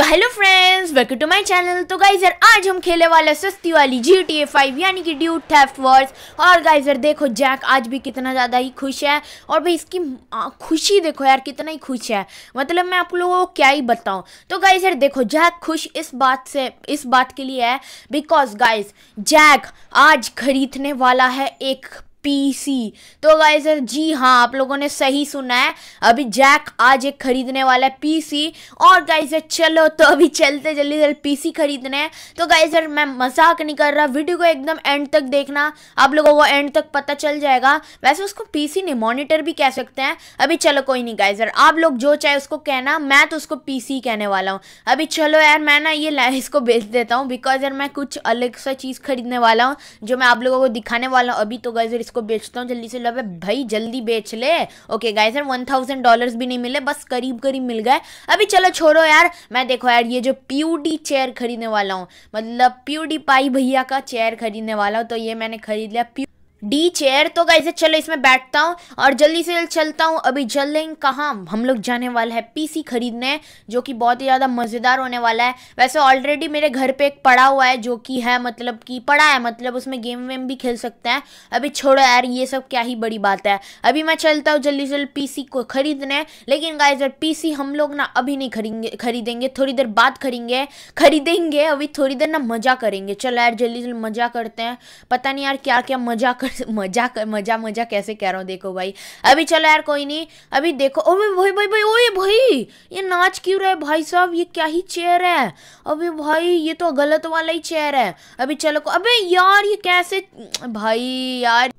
तो hello friends welcome to my channel तो guys यार आज हम खेलने वाले सस्ती वाली जी टी ए फाइव यानी कि ड्यू थेफ्ट वॉर्स और गाइज यार देखो जैक आज भी कितना ज़्यादा ही खुश है और भाई इसकी खुशी देखो यार कितना ही खुश है मतलब मैं आप लोगों को क्या ही बताऊं तो गाइज यार देखो जैक खुश इस बात से इस बात के लिए है बिकॉज गाइज जैक आज खरीदने वाला है एक पीसी तो गाइज जी हाँ आप लोगों ने सही सुना है अभी जैक आज एक खरीदने वाला है पीसी और गाइज चलो तो अभी चलते जल्दी जल्दी पीसी खरीदने हैं तो गाइज मैं मजाक नहीं कर रहा वीडियो को एकदम एंड तक देखना आप लोगों को एंड तक पता चल जाएगा वैसे उसको पीसी नहीं मॉनिटर भी कह सकते हैं अभी चलो कोई नहीं गाइजर आप लोग जो चाहे उसको कहना मैं तो उसको सी कहने वाला हूँ अभी चलो यार मैं ना ये इसको बेच देता हूँ बिकॉज यार मैं कुछ अलग सा चीज़ खरीदने वाला हूँ जो मैं आप लोगों को दिखाने वाला हूँ अभी तो गाइजर इसको बेचता हूँ जल्दी से लवे भाई जल्दी बेच ले ओके गाइस यार वन थाउजेंड डॉलर भी नहीं मिले बस करीब करीब मिल गए अभी चलो छोड़ो यार मैं देखो यार ये जो प्यूडी चेयर खरीदने वाला हूँ मतलब प्यूडी पाई भैया का चेयर खरीदने वाला हूँ तो ये मैंने खरीद लिया डी चेयर तो गाइज चलो इसमें बैठता हूँ और जल्दी से जल्द चलता हूँ अभी जल्दी कहाँ हम लोग जाने वाला है पीसी खरीदने जो कि बहुत ही ज़्यादा मज़ेदार होने वाला है वैसे ऑलरेडी मेरे घर पे एक पड़ा हुआ है जो कि है मतलब कि पड़ा है मतलब उसमें गेम वेम भी खेल सकते हैं अभी छोड़ो यार ये सब क्या ही बड़ी बात है अभी मैं चलता हूँ जल्दी से जल्द पी को खरीदने लेकिन गाइज पी हम लोग ना अभी नहीं खरीदेंगे खरीदेंगे थोड़ी देर बाद खरीदेंगे खरीदेंगे अभी थोड़ी देर ना मज़ा करेंगे चलो यार जल्दी से मज़ा करते हैं पता नहीं यार क्या क्या मज़ा पर मजा कर मजा मजा कैसे कह रहा हूँ देखो भाई अभी चलो यार कोई नहीं अभी देखो ओ भाई भाई भाई ओए भाई ये नाच क्यों रहा है भाई साहब ये क्या ही चेयर है अभी भाई ये तो गलत वाला ही चेयर है अभी चलो अबे यार ये कैसे भाई यार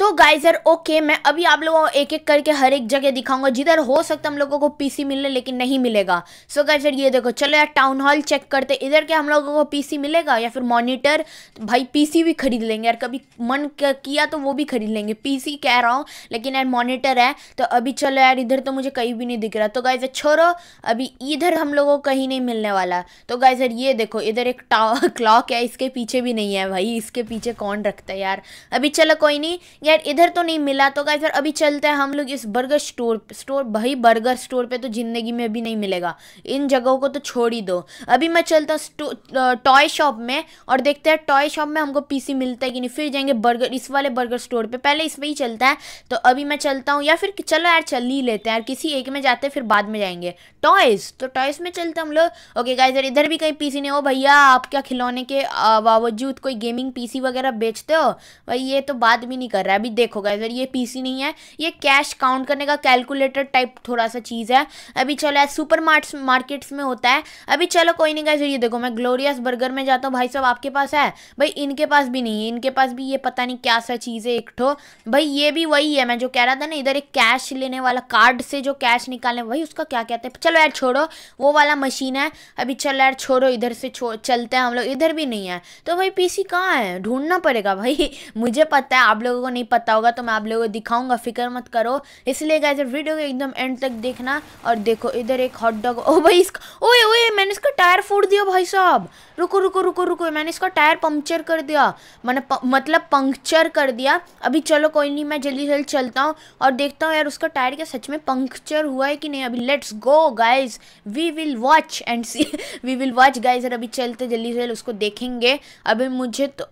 तो गाइजर ओके मैं अभी आप लोगों को एक एक करके हर एक जगह दिखाऊंगा जिधर हो सकता हम लोगों को पीसी मिलने लेकिन नहीं मिलेगा सो so गाइजर ये देखो चलो यार टाउन हॉल चेक करते इधर क्या हम लोगों को पीसी मिलेगा या फिर मॉनिटर भाई पीसी भी खरीद लेंगे यार कभी मन किया तो वो भी खरीद लेंगे पीसी कह रहा हूँ लेकिन यार मॉनिटर है तो अभी चलो यार इधर तो मुझे कहीं भी नहीं दिख रहा तो गाइजर छोड़ो अभी इधर हम लोगों को कहीं नहीं मिलने वाला तो गाइजर ये देखो इधर एक क्लॉक है इसके पीछे भी नहीं है भाई इसके पीछे कौन रखता है यार अभी चलो कोई नहीं यार इधर तो नहीं मिला तो गाइस यार अभी चलते हैं हम लोग इस बर्गर स्टोर स्टोर भाई बर्गर स्टोर पे तो ज़िंदगी में भी नहीं मिलेगा इन जगहों को तो छोड़ ही दो अभी मैं चलता हूँ टॉय शॉप में और देखते हैं टॉय शॉप में हमको पीसी मिलता है कि नहीं फिर जाएंगे बर्गर इस वाले बर्गर स्टोर पर पहले इस पर ही चलता है तो अभी मैं चलता हूँ या फिर चलो यार चल ही लेते हैं यार किसी एक में जाते हैं फिर बाद में जाएंगे टॉयज़ तो टॉयज़ में चलते हम लोग ओके गाइज यार इधर भी कहीं पीसी नहीं हो भैया आप क्या खिलौने के बावजूद कोई गेमिंग पीसी वगैरह बेचते हो भाई ये तो बात भी नहीं कर रहा है अभी देखो गाइजर ये पीसी नहीं है ये कैश काउंट करने का कैलकुलेटर टाइप थोड़ा सा चीज़ है अभी चलो है सुपर मार्ट मार्केट्स में होता है अभी चलो कोई नहीं सर ये देखो मैं ग्लोरियस बर्गर में जाता हूँ भाई साहब आपके पास है भाई इनके पास भी नहीं है इनके पास भी ये पता नहीं क्या सा चीज़ है एक ठो भाई ये भी वही है मैं जो कह रहा था ना इधर एक कैश लेने वाला कार्ड से जो कैश निकालने वही उसका क्या कहते हैं चलो यार छोड़ो वो वाला मशीन है अभी चलो यार छोड़ो इधर से चलते हैं हम लोग इधर भी नहीं है तो भाई पीसी कहाँ है ढूंढना पड़ेगा भाई मुझे पता है आप लोगों को नहीं नहीं पता होगा तो मैं आप लोगों को दिखाऊंगा फिक्र मत करो इसलिए गाइज वीडियो को एकदम एंड तक देखना और देखो इधर एक हॉट डॉग ओ भाई इसका ओए ओए मैंने इसका टायर फोड़ दिया भाई साहब रुको रुको रुको रुको मैंने इसका टायर पंक्चर कर दिया मैंने प, मतलब पंक्चर कर दिया अभी चलो कोई नहीं मैं जल्दी जल्दी चलता हूँ और देखता हूँ यार उसका टायर क्या सच में पंक्चर हुआ है कि नहीं अभी let's go guys we will watch and see we will watch guys अभी चलते जल्दी से उसको देखेंगे अभी मुझे तो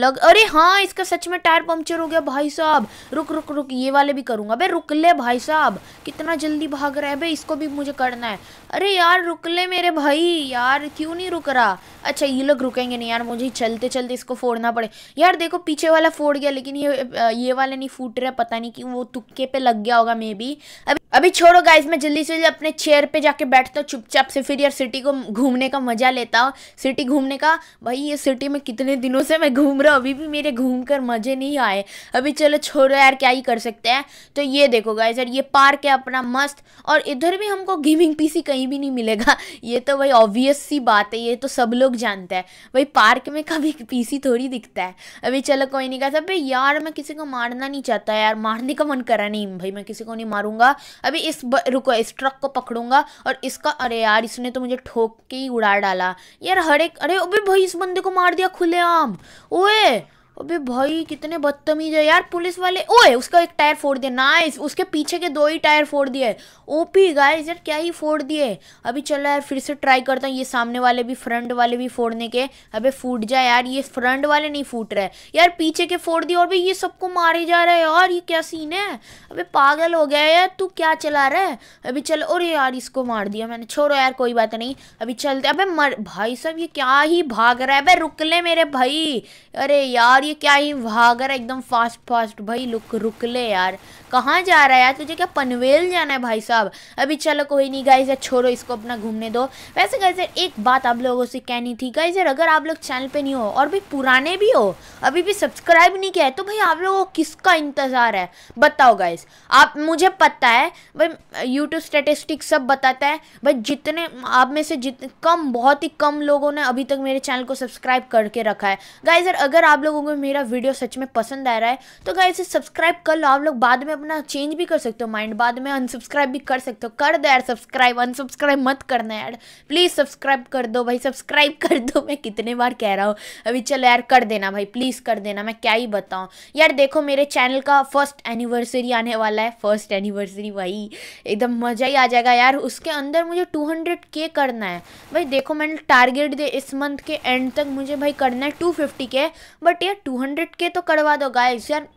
लग अरे हाँ इसका सच में टायर पंक्चर हो गया भाई साहब रुक रुक रुक ये वाले भी करूंगा अबे रुक ले भाई साहब कितना जल्दी भाग रहा है अबे इसको भी मुझे करना है अरे यार रुक ले मेरे भाई यार क्यों नहीं रुक रहा अच्छा ये लोग रुकेंगे नहीं यार मुझे चलते चलते इसको फोड़ना पड़े यार देखो पीछे वाला फोड़ गया लेकिन ये ये वाले नहीं फूट रहा पता नहीं कि वो तुक्के पे लग गया होगा मे भी अभी अभी छोड़ो गाइज मैं जल्दी से जल्दी अपने चेयर पे जाके बैठता हूँ चुपचाप से फिर यार सिटी को घूमने का मजा लेता हूँ सिटी घूमने का भाई ये सिटी में कितने दिनों से मैं घूम रहा हूँ अभी भी मेरे घूम कर मज़े नहीं आए अभी चलो छोड़ो यार क्या ही कर सकते हैं तो ये देखो गाइस यार ये पार्क है अपना मस्त और इधर भी हमको गेमिंग पीसी कहीं भी नहीं मिलेगा ये तो भाई ऑब्वियस सी बात है ये तो सब लोग जानते हैं भाई पार्क में कभी पीसी थोड़ी दिखता है अभी चलो कोई नहीं कहता भाई यार मैं किसी को मारना नहीं चाहता यार मारने का मन करा नहीं भाई मैं किसी को नहीं मारूंगा अभी इस रुको इस ट्रक को पकड़ूंगा और इसका अरे यार इसने तो मुझे ठोक के ही उड़ा डाला यार हर एक अरे अभी भाई इस बंदे को मार दिया खुलेआम ओए अबे भाई कितने बदतमीज है यार पुलिस वाले ओए उसका एक टायर फोड़ दिया नाइस उसके पीछे के दो ही टायर फोड़ दिए ओपी गाइस यार क्या ही फोड़ दिए अभी चलो यार फिर से ट्राई करता हूँ ये सामने वाले भी फ्रंट वाले भी फोड़ने के अबे फूट जाए यार ये फ्रंट वाले नहीं फूट रहे यार पीछे के फोड़ दिए और भाई ये सबको मारे जा रहे है यार ये क्या सीन है अभी पागल हो गया यार तू क्या चला रहा है अभी चलो और यार इसको मार दिया मैंने छोड़ो यार कोई बात नहीं अभी चलते अभी मर भाई साहब ये क्या ही भाग रहा है अबे रुक ले मेरे भाई अरे यार और ये क्या ही भाग रहा है एकदम फास्ट फास्ट भाई लुक रुक ले यार कहाँ जा रहा है यार तुझे क्या पनवेल जाना है भाई साहब अभी चलो कोई नहीं गाइज यार छोड़ो इसको अपना घूमने दो वैसे गाइज यार एक बात आप लोगों से कहनी थी गाइज यार अगर आप लोग चैनल पर नहीं हो और भी पुराने भी हो अभी भी सब्सक्राइब नहीं किया है तो भाई आप लोगों को किसका इंतज़ार है बताओ गाइज आप मुझे पता है भाई यूट्यूब स्टेटिस्टिक सब बताता है भाई जितने आप में से जितने कम बहुत ही कम लोगों ने अभी तक मेरे चैनल को सब्सक्राइब करके रखा है गाइज यार अगर आप लोगों को को मेरा वीडियो सच में पसंद आ रहा है तो गाइज इसे सब्सक्राइब कर लो आप लोग बाद में अपना चेंज भी कर सकते हो माइंड बाद में अनसब्सक्राइब भी कर सकते हो कर दो यार सब्सक्राइब अनसब्सक्राइब मत करना यार प्लीज़ सब्सक्राइब कर दो भाई सब्सक्राइब कर दो मैं कितने बार कह रहा हूँ अभी चलो यार कर देना भाई प्लीज़ कर देना मैं क्या ही बताऊँ यार देखो मेरे चैनल का फर्स्ट एनिवर्सरी आने वाला है फर्स्ट एनिवर्सरी भाई एकदम मज़ा ही आ जाएगा यार उसके अंदर मुझे टू के करना है भाई देखो मैंने टारगेट दे इस मंथ के एंड तक मुझे भाई करना है टू फिफ्टी के बट ये टू हंड्रेड के तो करवा दो गाइस यार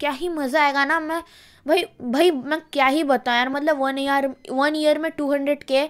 क्या ही मज़ा आएगा ना मैं भाई भाई मैं क्या ही बताऊँ यार मतलब वन ईयर वन ईयर में टू हंड्रेड के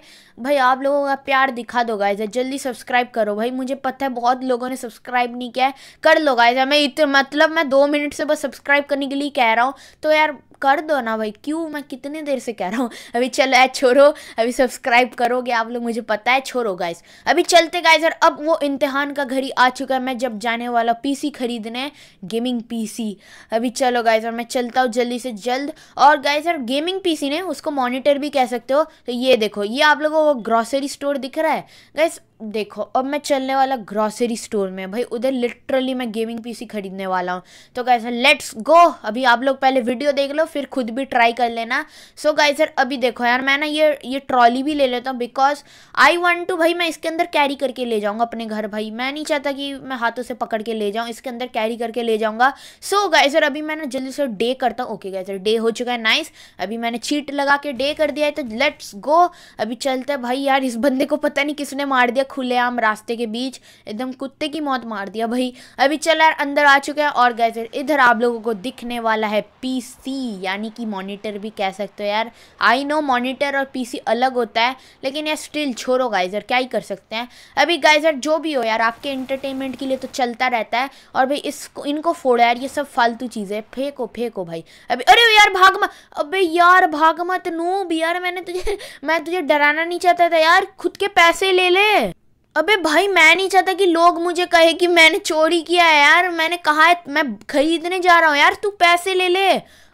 भाई आप लोगों का प्यार दिखा दो गाइस जल्दी सब्सक्राइब करो भाई मुझे पता है बहुत लोगों ने सब्सक्राइब नहीं किया है कर लो गाइस मैं इतने मतलब मैं दो मिनट से बस सब्सक्राइब करने के लिए कह रहा हूँ तो यार कर दो ना भाई क्यों मैं कितने देर से कह रहा हूँ अभी चलो है छोड़ो अभी सब्सक्राइब करोगे आप लोग मुझे पता है छोड़ो गाइस अभी चलते गाइस और अब वो इम्तहान का घड़ी आ चुका है मैं जब जाने वाला पीसी खरीदने गेमिंग पीसी अभी चलो गाइस और मैं चलता हूँ जल्दी से जल्द और गाइस और गेमिंग पीसी ने उसको मॉनिटर भी कह सकते हो तो ये देखो ये आप लोगों को ग्रॉसरी स्टोर दिख रहा है गाइस देखो अब मैं चलने वाला ग्रॉसरी स्टोर में भाई उधर लिटरली मैं गेमिंग पीसी खरीदने वाला हूँ तो सर लेट्स गो अभी आप लोग पहले वीडियो देख लो फिर खुद भी ट्राई कर लेना सो so, गाइस सर अभी देखो यार मैं ना ये ये ट्रॉली भी ले लेता हूँ बिकॉज आई वांट टू भाई मैं इसके अंदर कैरी करके ले जाऊँगा अपने घर भाई मैं नहीं चाहता कि मैं हाथों से पकड़ के ले जाऊँ इसके अंदर कैरी करके ले जाऊँगा सो so, गाइस सर अभी मैं ना जल्दी से डे करता हूँ ओके गाइस सर डे हो चुका है नाइस अभी मैंने चीट लगा के डे कर दिया है तो लेट्स गो अभी चलते भाई यार इस बंदे को पता नहीं किसने मार दिया खुलेआम रास्ते के बीच एकदम कुत्ते की मौत मार दिया भाई अभी चल यार अंदर आ चुके हैं और गए इधर आप लोगों को दिखने वाला है पीसी यानी कि मॉनिटर भी कह सकते हो यार आई नो मॉनिटर और पीसी अलग होता है लेकिन यार स्टिल छोड़ो गाइजर क्या ही कर सकते हैं अभी गाइजर जो भी हो यार आपके इंटरटेनमेंट के लिए तो चलता रहता है और भाई इसको इनको फोड़ो यार ये सब फालतू चीज़ें फेंको फेंको भाई अभी अरे यार भाग मत अबे यार भाग मत भी यार मैंने तुझे मैं तुझे डराना नहीं चाहता था यार खुद के पैसे ले ले अबे भाई मैं नहीं चाहता कि लोग मुझे कहे कि मैंने चोरी किया है यार मैंने कहा है मैं खरीदने जा रहा हूँ यार तू पैसे ले ले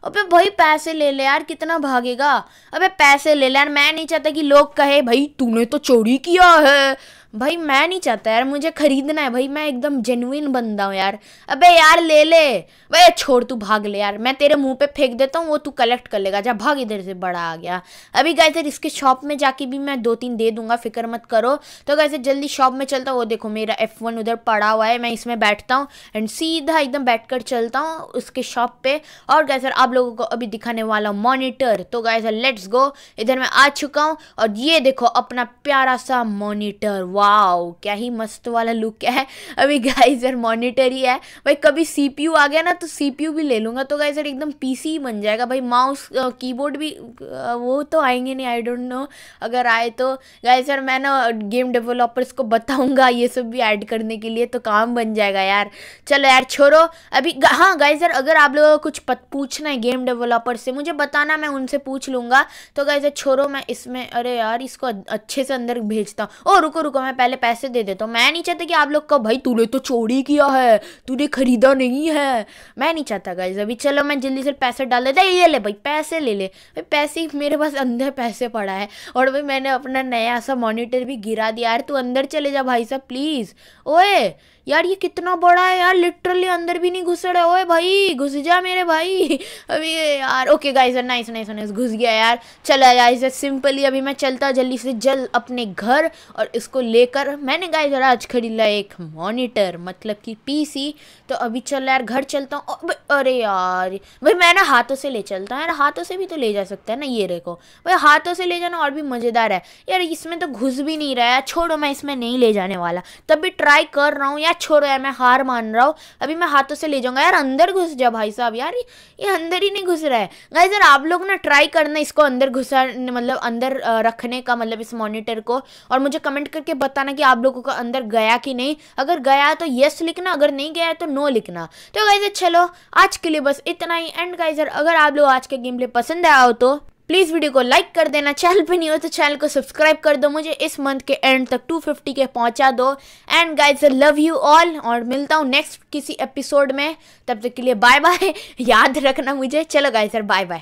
अबे भाई पैसे ले ले यार कितना भागेगा अबे पैसे ले ले यार मैं नहीं चाहता कि लोग कहे भाई तूने तो चोरी किया है भाई मैं नहीं चाहता यार मुझे खरीदना है भाई मैं एकदम जेनुइन बंदा हूँ यार अबे यार ले ले भाई छोड़ तू भाग ले यार मैं तेरे मुंह पे फेंक देता हूँ वो तू कलेक्ट कर लेगा जा भाग इधर से बड़ा आ गया अभी गए सर इसके शॉप में जाके भी मैं दो तीन दे दूंगा फिक्र मत करो तो कैसे जल्दी शॉप में चलता हूँ वो देखो मेरा एफ उधर पड़ा हुआ है मैं इसमें बैठता हूँ एंड सीधा एकदम बैठ चलता हूँ उसके शॉप पे और गए सर आप लोगों को अभी दिखाने वाला मॉनिटर तो गए सर लेट्स गो इधर मैं आ चुका हूँ और ये देखो अपना प्यारा सा मोनिटर वाओ क्या ही मस्त वाला लुक है अभी गाइस यार मॉनिटर ही है भाई कभी सीपीयू आ गया ना तो सीपीयू भी ले लूँगा तो गाइस यार एकदम पीसी बन जाएगा भाई माउस कीबोर्ड भी वो तो आएंगे नहीं आई डोंट नो अगर आए तो गाइस यार मैं ना गेम डेवलपर्स को बताऊँगा ये सब भी ऐड करने के लिए तो काम बन जाएगा यार चलो यार छोड़ो अभी हाँ गाइजर यार अगर आप लोगों को कुछ पूछना है गेम डेवलपर से मुझे बताना मैं उनसे पूछ लूँगा तो गाइज यार छोड़ो मैं इसमें अरे यार इसको अच्छे से अंदर भेजता हूँ ओ रुको रुको मैं पहले पैसे दे देता हूँ मैं नहीं चाहता कि आप लोग का भाई तूने तो चोरी किया है तूने खरीदा नहीं है मैं नहीं चाहता गाइज अभी चलो मैं जल्दी से पैसे डाल देता ये ले भाई पैसे ले ले भाई पैसे मेरे पास अंदर पैसे पड़ा है और भाई मैंने अपना नया सा मोनिटर भी गिरा दिया यार तू अंदर चले जा भाई साहब प्लीज़ ओए यार ये कितना बड़ा है यार लिटरली अंदर भी नहीं घुस रहा ओए भाई घुस जा मेरे भाई अभी यार okay guys nice nice nice घुस गया यार चला गाइस सिंपली अभी मैं चलता जल्दी से जल्द अपने घर और इसको लेकर मैंने गाइस आज खरीदा एक मॉनिटर मतलब कि पीसी तो अभी चल यार घर चलता हूँ अरे यार भाई मैं ना हाथों से ले चलता हूँ यार हाथों से भी तो ले जा सकता है ना ये रेखो भाई हाथों से ले जाना और भी मज़ेदार है यार इसमें तो घुस भी नहीं रहा है छोड़ो मैं इसमें नहीं ले जाने वाला तब भी ट्राई कर रहा हूँ यार मैच छोड़ रहा मैं हार मान रहा हूँ अभी मैं हाथों से ले जाऊंगा यार अंदर घुस जा भाई साहब यार ये अंदर ही नहीं घुस रहा है गाइस यार आप लोग ना ट्राई करना इसको अंदर घुसा मतलब अंदर रखने का मतलब इस मॉनिटर को और मुझे कमेंट करके बताना कि आप लोगों का अंदर गया कि नहीं अगर गया तो येस लिखना अगर नहीं गया तो नो लिखना तो गाइज चलो आज के लिए बस इतना ही एंड गाइज अगर आप लोग आज के गेम प्ले पसंद आया हो तो प्लीज़ वीडियो को लाइक कर देना चैनल पे नहीं हो तो चैनल को सब्सक्राइब कर दो मुझे इस मंथ के एंड तक 250 के पहुंचा दो and I love you all और मिलता हूँ नेक्स्ट किसी एपिसोड में तब तक के लिए बाय बाय याद रखना मुझे चलो गाइस सर बाय बाय